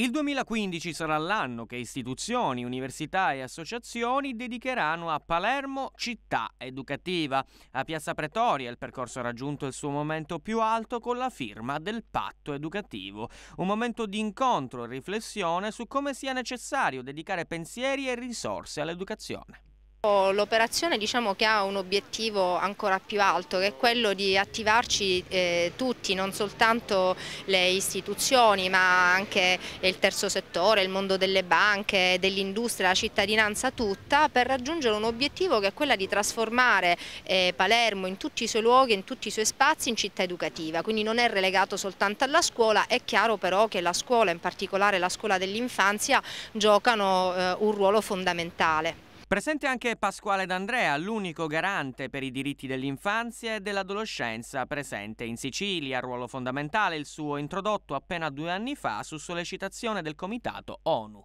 Il 2015 sarà l'anno che istituzioni, università e associazioni dedicheranno a Palermo città educativa. A Piazza Pretoria il percorso ha raggiunto il suo momento più alto con la firma del patto educativo, un momento di incontro e riflessione su come sia necessario dedicare pensieri e risorse all'educazione. L'operazione diciamo che ha un obiettivo ancora più alto che è quello di attivarci eh, tutti, non soltanto le istituzioni ma anche il terzo settore, il mondo delle banche, dell'industria, la cittadinanza tutta per raggiungere un obiettivo che è quello di trasformare eh, Palermo in tutti i suoi luoghi, in tutti i suoi spazi in città educativa, quindi non è relegato soltanto alla scuola, è chiaro però che la scuola, in particolare la scuola dell'infanzia, giocano eh, un ruolo fondamentale. Presente anche Pasquale D'Andrea, l'unico garante per i diritti dell'infanzia e dell'adolescenza presente in Sicilia, ruolo fondamentale il suo introdotto appena due anni fa su sollecitazione del Comitato ONU.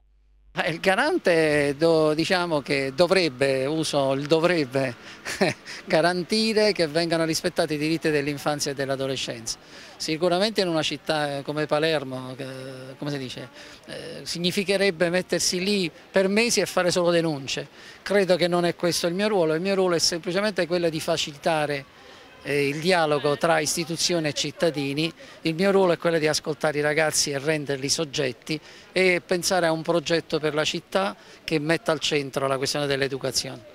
Ah, il garante do, diciamo che dovrebbe, uso il dovrebbe, garantire che vengano rispettati i diritti dell'infanzia e dell'adolescenza. Sicuramente in una città eh, come Palermo, come si dice, eh, significherebbe mettersi lì per mesi e fare solo denunce. Credo che non è questo il mio ruolo, il mio ruolo è semplicemente quello di facilitare il dialogo tra istituzioni e cittadini, il mio ruolo è quello di ascoltare i ragazzi e renderli soggetti e pensare a un progetto per la città che metta al centro la questione dell'educazione.